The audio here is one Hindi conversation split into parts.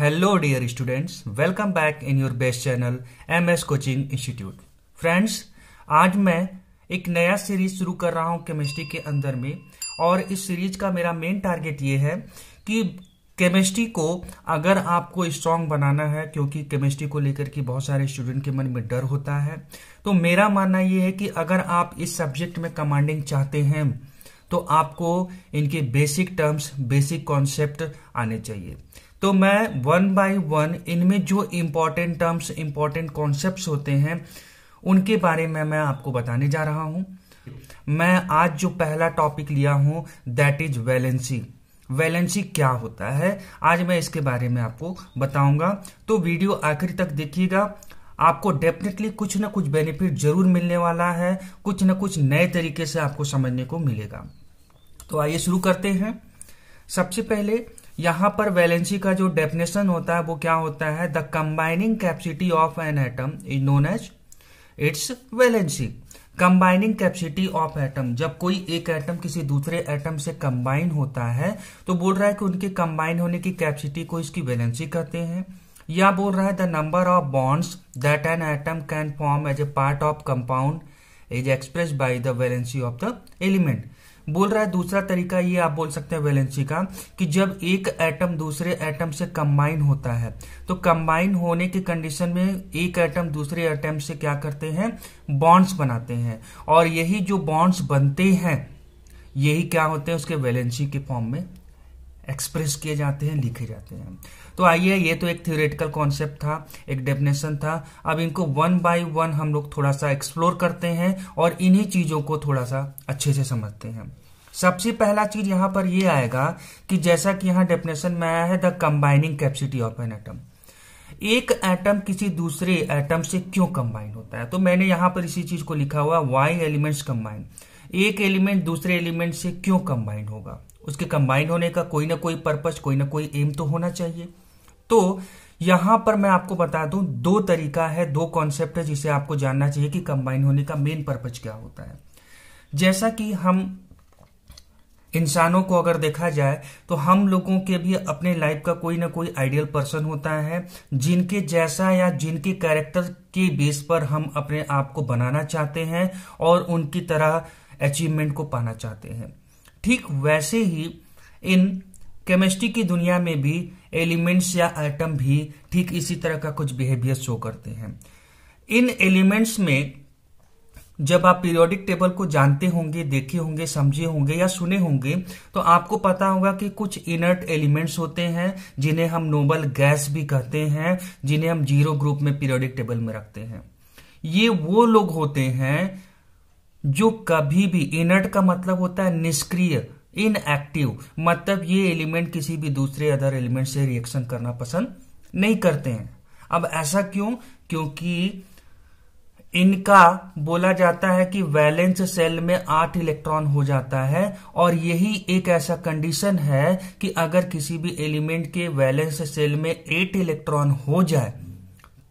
hello dear students welcome back in your best channel M S coaching institute friends आज मैं एक नया सीरीज शुरू कर रहा हूँ केमिस्ट्री के अंदर में और इस सीरीज का मेरा मेन टारगेट ये है कि केमिस्ट्री को अगर आपको स्ट्रांग बनाना है क्योंकि केमिस्ट्री को लेकर के बहुत सारे स्टूडेंट के मन में डर होता है तो मेरा मानना ये है कि अगर आप इस सब्जेक्ट में कमांडिंग चाहते हैं तो आपको इनके बेसिक टर्म्स बेसिक कॉन्सेप्ट आने चाहिए तो मैं वन बाय वन इनमें जो इम्पोर्टेंट टर्म्स इम्पोर्टेंट कॉन्सेप्ट होते हैं उनके बारे में मैं आपको बताने जा रहा हूं मैं आज जो पहला टॉपिक लिया हूं दैट इज वैलेंसी वैलेंसी क्या होता है आज मैं इसके बारे में आपको बताऊंगा तो वीडियो आखिर तक देखिएगा आपको डेफिनेटली कुछ ना कुछ बेनिफिट जरूर मिलने वाला है कुछ ना कुछ नए तरीके से आपको समझने को मिलेगा तो आइए शुरू करते हैं सबसे पहले यहाँ पर वैलेंसी का जो डेफिनेशन होता है वो क्या होता है the combining capacity of an atom is known as its valency combining capacity of atom जब कोई एक एटम किसी दूसरे एटम से कंबाइन होता है तो बोल रहा है कि उनके कंबाइन होने की कैपेसिटी को इसकी वैलेंसी कहते हैं या बोल रहा है the number of bonds that an atom can form as a part of compound is express by the valency of the element बोल रहा है दूसरा तरीका ये आप बोल सकते हैं वैलेंसी का कि जब एक एटम दूसरे एटम से कंबाइन होता है तो कंबाइन होने के कंडीशन में एक एटम दूसरे एटम से क्या करते हैं बॉन्ड्स बनाते हैं और यही जो बॉन्ड्स बनते हैं यही क्या होते हैं उसके वैलेंसी के फॉर्म में एक्सप्रेस किए जाते हैं लिखे जाते हैं तो आइए ये तो एक थियोरेटिकल कॉन्सेप्ट था एक डेफिनेशन था अब इनको वन बाय वन हम लोग थोड़ा सा एक्सप्लोर करते हैं और इन्हीं चीज़ों को थोड़ा सा अच्छे से समझते हैं सबसे पहला चीज यहाँ पर ये आएगा कि जैसा कि यहाँ डेफिनेशन में आया है the combining capacity of an atom एक एटम किसी दूसरे एटम से क्यों कंबाइन होता है तो मैंने यहां पर इसी चीज को लिखा हुआ वाई एलिमेंट्स कंबाइन एक एलिमेंट दूसरे एलिमेंट से क्यों कंबाइन होगा उसके कंबाइन होने का कोई ना कोई पर्पज कोई ना कोई एम तो होना चाहिए तो यहां पर मैं आपको बता दूं दो तरीका है दो कॉन्सेप्ट है जिसे आपको जानना चाहिए कि कंबाइन होने का मेन पर्पज क्या होता है जैसा कि हम इंसानों को अगर देखा जाए तो हम लोगों के भी अपने लाइफ का कोई ना कोई आइडियल पर्सन होता है जिनके जैसा या जिनके कैरेक्टर के बेस पर हम अपने आप को बनाना चाहते हैं और उनकी तरह अचीवमेंट को पाना चाहते हैं ठीक वैसे ही इन केमिस्ट्री की दुनिया में भी एलिमेंट्स या आइटम भी ठीक इसी तरह का कुछ बिहेवियर शो करते हैं इन एलिमेंट्स में जब आप पीरियोडिक टेबल को जानते होंगे देखे होंगे समझे होंगे या सुने होंगे तो आपको पता होगा कि कुछ इनर्ट एलिमेंट्स होते हैं जिन्हें हम नोबल गैस भी कहते हैं जिन्हें हम जीरो ग्रुप में पीरियोडिक टेबल में रखते हैं ये वो लोग होते हैं जो कभी भी इनर्ट का मतलब होता है निष्क्रिय इनएक्टिव मतलब ये एलिमेंट किसी भी दूसरे अदर एलिमेंट से रिएक्शन करना पसंद नहीं करते हैं अब ऐसा क्यों क्योंकि इनका बोला जाता है कि वैलेंस सेल में आठ इलेक्ट्रॉन हो जाता है और यही एक ऐसा कंडीशन है कि अगर किसी भी एलिमेंट के वैलेंस सेल में एट इलेक्ट्रॉन हो जाए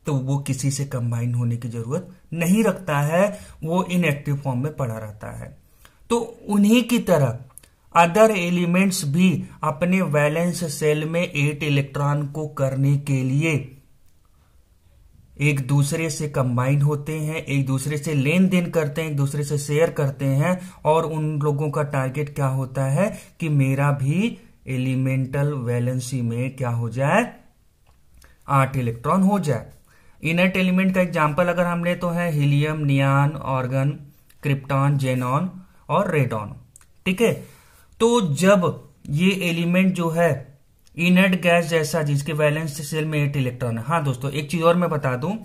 तो वो किसी से कंबाइन होने की जरूरत नहीं रखता है वो इनएक्टिव फॉर्म में पड़ा रहता है तो उन्हीं की तरह अदर एलिमेंट्स भी अपने वैलेंस सेल में एट इलेक्ट्रॉन को करने के लिए एक दूसरे से कंबाइन होते हैं एक दूसरे से लेन देन करते हैं एक दूसरे से शेयर करते हैं और उन लोगों का टारगेट क्या होता है कि मेरा भी एलिमेंटल वैलेंसी में क्या हो जाए आठ इलेक्ट्रॉन हो जाए इनर्ट एलिमेंट का एग्जाम्पल अगर हम ले तो है helium neon argon krypton xenon और रेडॉन ठीक है तो जब ये एलिमेंट जो है इनर्ट गैस जैसा जिसके वैलेंस सेल में एट इलेक्ट्रॉन है हाँ दोस्तों एक चीज और मैं बता दू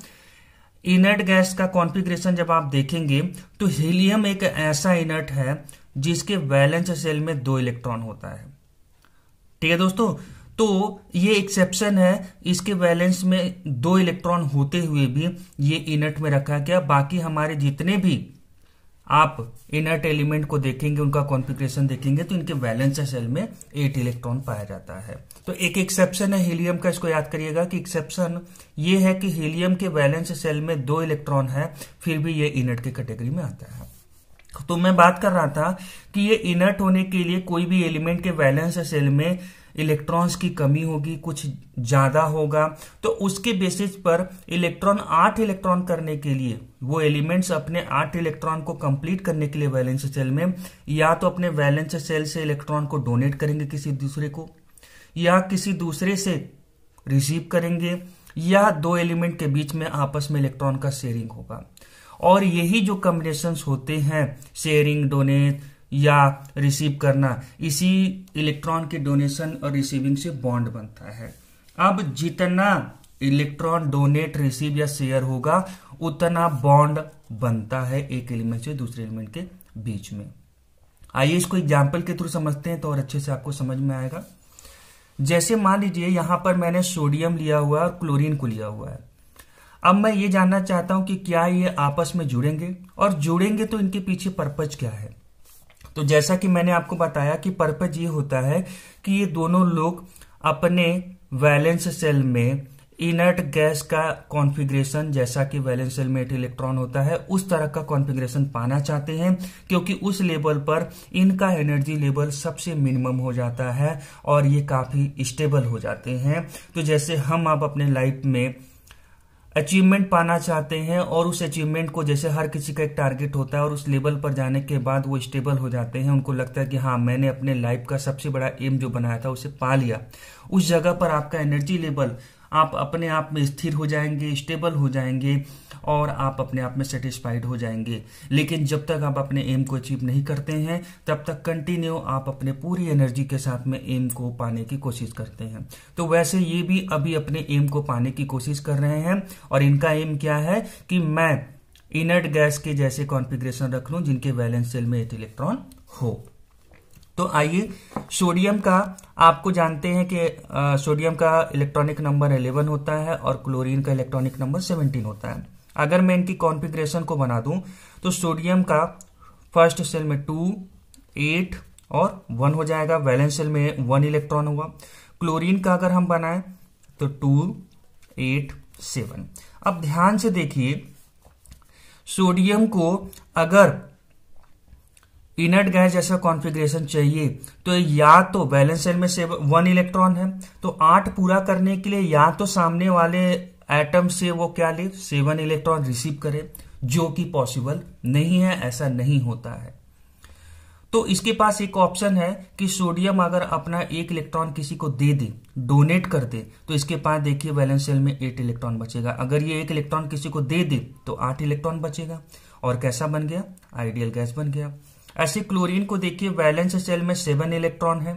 इनर्ट गैस का कॉन्फ़िगरेशन जब आप देखेंगे तो हीलियम एक ऐसा इनर्ट है जिसके वैलेंस सेल में दो इलेक्ट्रॉन होता है ठीक है दोस्तों तो ये एक्सेप्शन है इसके वैलेंस में दो इलेक्ट्रॉन होते हुए भी ये इनर्ट में रखा गया बाकी हमारे जितने भी आप इनर्ट एलिमेंट को देखेंगे उनका कॉन्फ़िगरेशन देखेंगे तो इनके वैलेंस सेल में एट इलेक्ट्रॉन पाया जाता है तो एक एक्सेप्शन है हीलियम का इसको याद करिएगा कि एक्सेप्शन ये है कि हीलियम के वैलेंस सेल में दो इलेक्ट्रॉन है फिर भी ये इनर्ट के कैटेगरी में आता है तो मैं बात कर रहा था कि ये इनर्ट होने के लिए कोई भी एलिमेंट के वैलेंस सेल में इलेक्ट्रॉन्स की कमी होगी कुछ ज्यादा होगा तो उसके बेसिस पर इलेक्ट्रॉन आठ इलेक्ट्रॉन करने के लिए वो एलिमेंट्स अपने आठ इलेक्ट्रॉन को कंप्लीट करने के लिए वैलेंस सेल में या तो अपने वैलेंस सेल से इलेक्ट्रॉन को डोनेट करेंगे किसी दूसरे को या किसी दूसरे से रिसीव करेंगे या दो एलिमेंट के बीच में आपस में इलेक्ट्रॉन का शेयरिंग होगा और यही जो कम्बिनेशन होते हैं शेयरिंग डोनेट या रिसीव करना इसी इलेक्ट्रॉन के डोनेशन और रिसीविंग से बॉन्ड बनता है अब जितना इलेक्ट्रॉन डोनेट रिसीव या शेयर होगा उतना बॉन्ड बनता है एक एलिमेंट से दूसरे एलिमेंट के बीच में आइए इसको एग्जाम्पल के थ्रू समझते हैं तो और अच्छे से आपको समझ में आएगा जैसे मान लीजिए यहां पर मैंने सोडियम लिया हुआ है और क्लोरीन को लिया हुआ है अब मैं ये जानना चाहता हूं कि क्या ये आपस में जुड़ेंगे और जुड़ेंगे तो इनके पीछे पर्पज क्या है तो जैसा कि मैंने आपको बताया कि पर्पज ये होता है कि ये दोनों लोग अपने वैलेंस सेल में इनर्ट गैस का कॉन्फ़िगरेशन जैसा कि वैलेंस सेल में एट इलेक्ट्रॉन होता है उस तरह का कॉन्फ़िगरेशन पाना चाहते हैं क्योंकि उस लेवल पर इनका एनर्जी लेवल सबसे मिनिमम हो जाता है और ये काफ़ी स्टेबल हो जाते हैं तो जैसे हम आप अपने लाइफ में अचीवमेंट पाना चाहते हैं और उस अचीवमेंट को जैसे हर किसी का एक टारगेट होता है और उस लेवल पर जाने के बाद वो स्टेबल हो जाते हैं उनको लगता है कि हाँ मैंने अपने लाइफ का सबसे बड़ा एम जो बनाया था उसे पा लिया उस जगह पर आपका एनर्जी लेवल आप अपने आप में स्थिर हो जाएंगे स्टेबल हो जाएंगे और आप अपने आप में सेटिस्फाइड हो जाएंगे लेकिन जब तक आप अपने एम को अचीव नहीं करते हैं तब तक कंटिन्यू आप अपने पूरी एनर्जी के साथ में एम को पाने की कोशिश करते हैं तो वैसे ये भी अभी अपने एम को पाने की कोशिश कर रहे हैं और इनका एम क्या है कि मैं इनर्ट गैस के जैसे कॉन्फिग्रेशन रख लूं जिनके वैलेंस सेल में एक इलेक्ट्रॉन हो तो आइए सोडियम का आपको जानते हैं कि सोडियम का इलेक्ट्रॉनिक नंबर 11 होता है और क्लोरीन का इलेक्ट्रॉनिक नंबर 17 होता है अगर मैं इनकी कॉन्फ़िगरेशन को बना दूं तो सोडियम का फर्स्ट सेल में टू एट और वन हो जाएगा वैलेंस सेल में वन इलेक्ट्रॉन होगा क्लोरीन का अगर हम बनाए तो टू एट सेवन अब ध्यान से देखिए सोडियम को अगर इनर्ट गैस जैसा कॉन्फ़िगरेशन चाहिए तो या तो बैलेंस सेल में से वन इलेक्ट्रॉन है तो आठ पूरा करने के लिए या तो सामने वाले एटम से वो क्या ले सेवन इलेक्ट्रॉन रिसीव करे जो कि पॉसिबल नहीं है ऐसा नहीं होता है तो इसके पास एक ऑप्शन है कि सोडियम अगर अपना एक इलेक्ट्रॉन किसी को दे दे डोनेट कर दे तो इसके पास देखिए बैलेंस सेल में एट इलेक्ट्रॉन बचेगा अगर ये एक इलेक्ट्रॉन किसी को दे दे तो आठ इलेक्ट्रॉन बचेगा और कैसा बन गया आइडियल गैस बन गया ऐसे क्लोरीन को देखिए वैलेंस सेल में सेवन इलेक्ट्रॉन है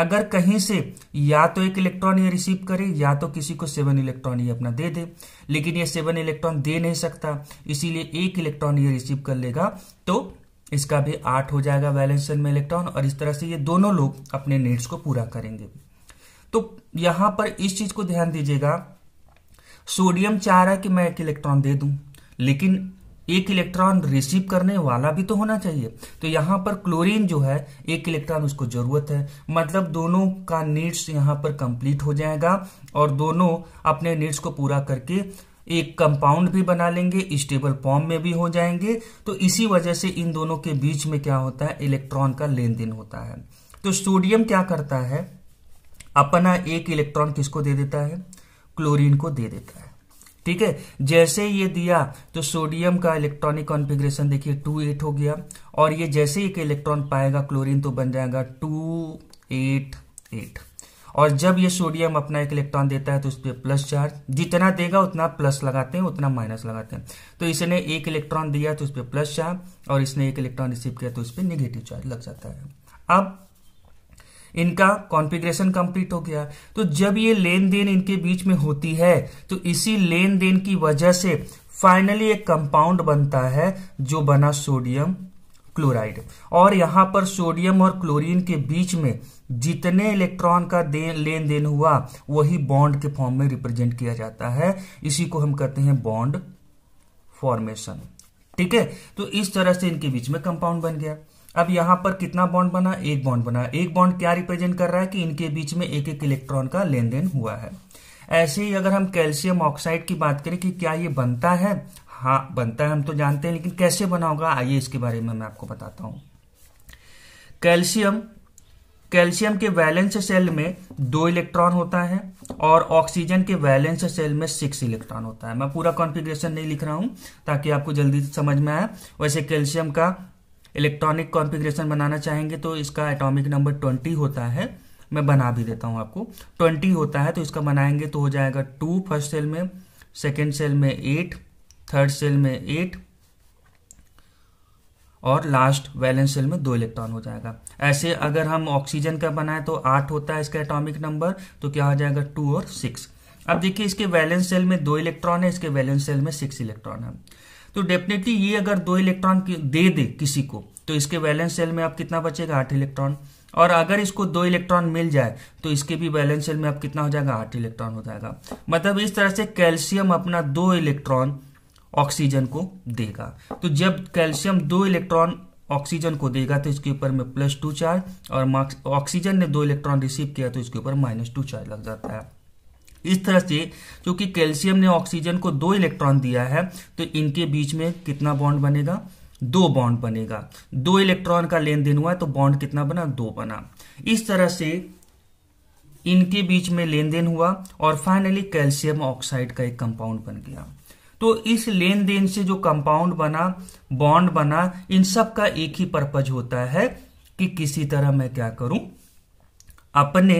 अगर कहीं से या तो एक इलेक्ट्रॉन ये रिसीव करे या तो किसी को सेवन इलेक्ट्रॉन ये अपना दे दे लेकिन ये सेवन इलेक्ट्रॉन दे नहीं सकता इसीलिए एक इलेक्ट्रॉन ये रिसीव कर लेगा तो इसका भी आठ हो जाएगा वैलेंस सेल में इलेक्ट्रॉन और इस तरह से ये दोनों लोग अपने नीड्स को पूरा करेंगे तो यहां पर इस चीज को ध्यान दीजिएगा सोडियम चाह रहा है कि मैं एक इलेक्ट्रॉन दे दूं लेकिन एक इलेक्ट्रॉन रिसीव करने वाला भी तो होना चाहिए तो यहां पर क्लोरीन जो है एक इलेक्ट्रॉन उसको जरूरत है मतलब दोनों का नीड्स यहां पर कंप्लीट हो जाएगा और दोनों अपने नीड्स को पूरा करके एक कंपाउंड भी बना लेंगे स्टेबल फॉर्म में भी हो जाएंगे तो इसी वजह से इन दोनों के बीच में क्या होता है इलेक्ट्रॉन का लेन देन होता है तो सोडियम क्या करता है अपना एक इलेक्ट्रॉन किसको दे देता है क्लोरीन को दे देता है ठीक है जैसे ये दिया तो सोडियम का इलेक्ट्रॉनिक कॉन्फ़िगरेशन देखिए टू एट हो गया और ये जैसे एक इलेक्ट्रॉन पाएगा क्लोरीन तो बन जाएगा टू एट एट और जब ये सोडियम अपना एक इलेक्ट्रॉन देता है तो उस पर प्लस चार्ज जितना देगा उतना प्लस लगाते हैं उतना माइनस लगाते हैं तो इसने एक इलेक्ट्रॉन दिया तो उस पर प्लस चार्ज और इसने एक इलेक्ट्रॉन रिसीव किया तो उस पर निगेटिव चार्ज लग जाता है अब इनका कॉन्फ़िगरेशन कंप्लीट हो गया तो जब ये लेन देन इनके बीच में होती है तो इसी लेन देन की वजह से फाइनली एक कंपाउंड बनता है जो बना सोडियम क्लोराइड और यहां पर सोडियम और क्लोरीन के बीच में जितने इलेक्ट्रॉन का दे, लेन देन हुआ वही बॉन्ड के फॉर्म में रिप्रेजेंट किया जाता है इसी को हम कहते हैं बॉन्ड फॉर्मेशन ठीक है तो इस तरह से इनके बीच में कंपाउंड बन गया अब यहां पर कितना बॉन्ड बना एक बॉन्ड बना एक बॉन्ड क्या रिप्रेजेंट कर रहा है कि इनके बीच में एक एक इलेक्ट्रॉन का लेन देन हुआ है ऐसे ही अगर हम कैल्शियम ऑक्साइड की बात करें कि क्या ये बनता है हाँ बनता है हम तो जानते हैं लेकिन कैसे बना होगा आइए इसके बारे में मैं आपको बताता हूं कैल्शियम कैल्शियम के वैलेंस सेल में दो इलेक्ट्रॉन होता है और ऑक्सीजन के वैलेंस सेल में सिक्स इलेक्ट्रॉन होता है मैं पूरा कॉन्फ़िगरेशन नहीं लिख रहा हूं ताकि आपको जल्दी समझ में आए वैसे कैल्शियम का इलेक्ट्रॉनिक कॉन्फ़िगरेशन बनाना चाहेंगे तो इसका एटॉमिक नंबर ट्वेंटी होता है मैं बना भी देता हूं आपको ट्वेंटी होता है तो इसका बनाएंगे तो हो जाएगा टू फर्स्ट सेल में सेकेंड सेल में एट थर्ड सेल में एट और लास्ट वैलेंस सेल में दो इलेक्ट्रॉन हो जाएगा ऐसे अगर हम ऑक्सीजन का बनाए तो आठ होता है इसका एटॉमिक नंबर तो क्या हो जाएगा टू और सिक्स अब देखिए इसके वैलेंस सेल में दो इलेक्ट्रॉन है इसके वैलेंस सेल में सिक्स इलेक्ट्रॉन है तो डेफिनेटली ये अगर दो इलेक्ट्रॉन दे दे किसी को तो इसके बैलेंस सेल में आप कितना बचेगा आठ इलेक्ट्रॉन और अगर इसको दो इलेक्ट्रॉन मिल जाए तो इसके भी बैलेंस सेल में आप कितना हो जाएगा आठ इलेक्ट्रॉन हो जाएगा मतलब इस तरह से कैल्शियम अपना दो इलेक्ट्रॉन ऑक्सीजन को देगा तो जब कैल्शियम दो इलेक्ट्रॉन ऑक्सीजन को देगा तो इसके ऊपर में प्लस टू चार्ज और ऑक्सीजन ने दो इलेक्ट्रॉन रिसीव किया तो इसके ऊपर माइनस टू चार्ज लग जाता है इस तरह से क्योंकि कैल्शियम ने ऑक्सीजन को दो इलेक्ट्रॉन दिया है तो इनके बीच में कितना बॉन्ड बनेगा दो बॉन्ड बनेगा दो इलेक्ट्रॉन का लेन देन हुआ तो बॉन्ड कितना बना दो बना इस तरह से इनके बीच में लेन देन हुआ और फाइनली कैल्शियम ऑक्साइड का एक कंपाउंड बन गया तो इस लेन देन से जो कंपाउंड बना बॉन्ड बना इन सब का एक ही पर्पज होता है कि किसी तरह मैं क्या करूं अपने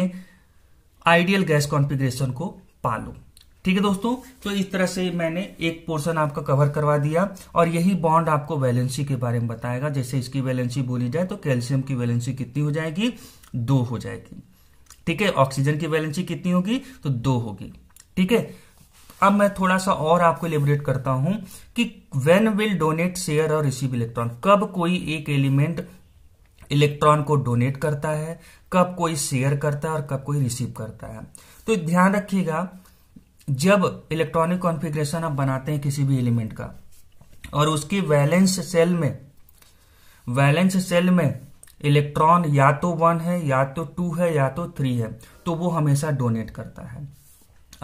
आइडियल गैस कॉन्फ़िगरेशन को पा ठीक है दोस्तों तो इस तरह से मैंने एक पोर्शन आपका कवर करवा दिया और यही बॉन्ड आपको वैलेंसी के बारे में बताएगा जैसे इसकी वैलेंसी बोली जाए तो कैल्शियम की वैलेंसी कितनी हो जाएगी दो हो जाएगी ठीक है ऑक्सीजन की वैलेंसी कितनी होगी तो दो होगी ठीक है अब मैं थोड़ा सा और आपको लिबरेट करता हूं कि वेन विल डोनेट शेयर और रिसीव इलेक्ट्रॉन कब कोई एक एलिमेंट इलेक्ट्रॉन को डोनेट करता है कब कोई शेयर करता है और कब कोई रिसीव करता है तो ध्यान रखिएगा जब इलेक्ट्रॉनिक कॉन्फ़िगरेशन आप बनाते हैं किसी भी एलिमेंट का और उसकी वैलेंस सेल में वैलेंस सेल में इलेक्ट्रॉन या तो वन है या तो टू है या तो थ्री है तो वो हमेशा डोनेट करता है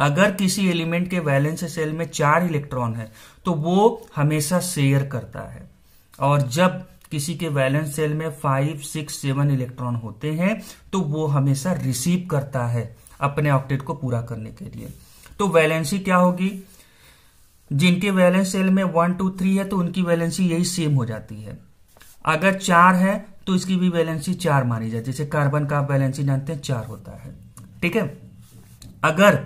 अगर किसी एलिमेंट के वैलेंस सेल में चार इलेक्ट्रॉन है तो वो हमेशा शेयर करता है और जब किसी के वैलेंस सेल में फाइव सिक्स सेवन इलेक्ट्रॉन होते हैं तो वो हमेशा रिसीव करता है अपने ऑक्टेट को पूरा करने के लिए तो वैलेंसी क्या होगी जिनके वैलेंस सेल में वन टू थ्री है तो उनकी वैलेंसी यही सेम हो जाती है अगर चार है तो इसकी भी वैलेंसी चार मानी जाती है जैसे कार्बन का वैलेंसी जानते हैं चार होता है ठीक है अगर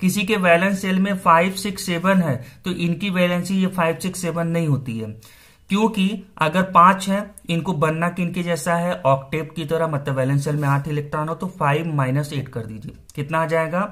किसी के वैलेंस सेल में फाइव सिक्स सेवन है तो इनकी वैलेंसी ये फाइव सिक्स सेवन नहीं होती है क्योंकि अगर पांच है इनको बनना किनके जैसा है ऑक्टेप की तरह मतलब वैलेंस सेल में आठ इलेक्ट्रॉन हो तो फाइव माइनस एट कर दीजिए कितना आ जाएगा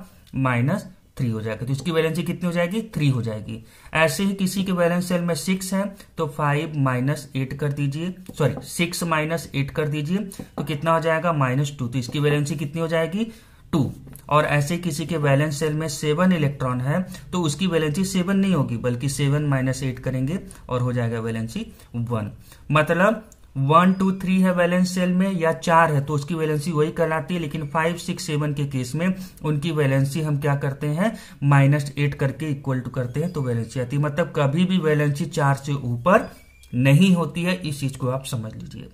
माइनस थ्री हो जाएगा तो इसकी वैलेंसी कितनी हो जाएगी थ्री हो जाएगी ऐसे ही किसी के वैलेंस सेल में सिक्स है तो फाइव माइनस एट कर दीजिए सॉरी सिक्स माइनस एट कर दीजिए तो कितना हो जाएगा माइनस टू तो इसकी वैलेंसी कितनी हो जाएगी टू और ऐसे किसी के वैलेंस सेल में सेवन इलेक्ट्रॉन है तो उसकी वैलेंसी सेवन नहीं होगी बल्कि सेवन माइनस एट करेंगे और हो जाएगा वैलेंसी वन मतलब वन टू थ्री है वैलेंस सेल में या चार है तो उसकी वैलेंसी वही कहलाती है लेकिन फाइव सिक्स सेवन के केस में उनकी वैलेंसी हम क्या करते हैं माइनस एट करके इक्वल टू करते हैं तो वैलेंसी आती है मतलब कभी भी वैलेंसी चार से ऊपर नहीं होती है इस चीज को आप समझ लीजिए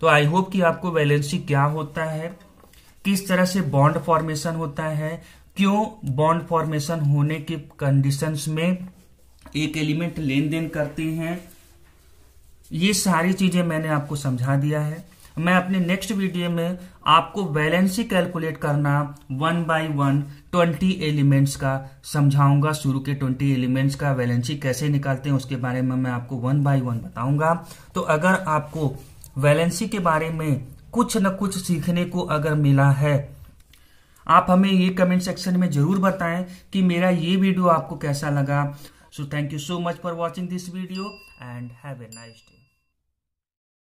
तो आई होप कि आपको वैलेंसी क्या होता है किस तरह से बॉन्ड फॉर्मेशन होता है क्यों बॉन्ड फॉर्मेशन होने के कंडीशंस में एक एलिमेंट लेन देन करते हैं ये सारी चीजें मैंने आपको समझा दिया है मैं अपने नेक्स्ट वीडियो में आपको बैलेंसी कैलकुलेट करना one by one twenty elements का समझाऊंगा शुरू के ट्वेंटी एलिमेंट्स का बैलेंसी कैसे निकालते हैं उसके बारे में मैं आपको वन बाय वन बताऊंगा तो अगर आपको वैलेंसी के बारे में कुछ न कुछ सीखने को अगर मिला है आप हमें ये कमेंट सेक्शन में जरूर बताएं कि मेरा ये वीडियो आपको कैसा लगा so thank you so much for watching this video and have a nice day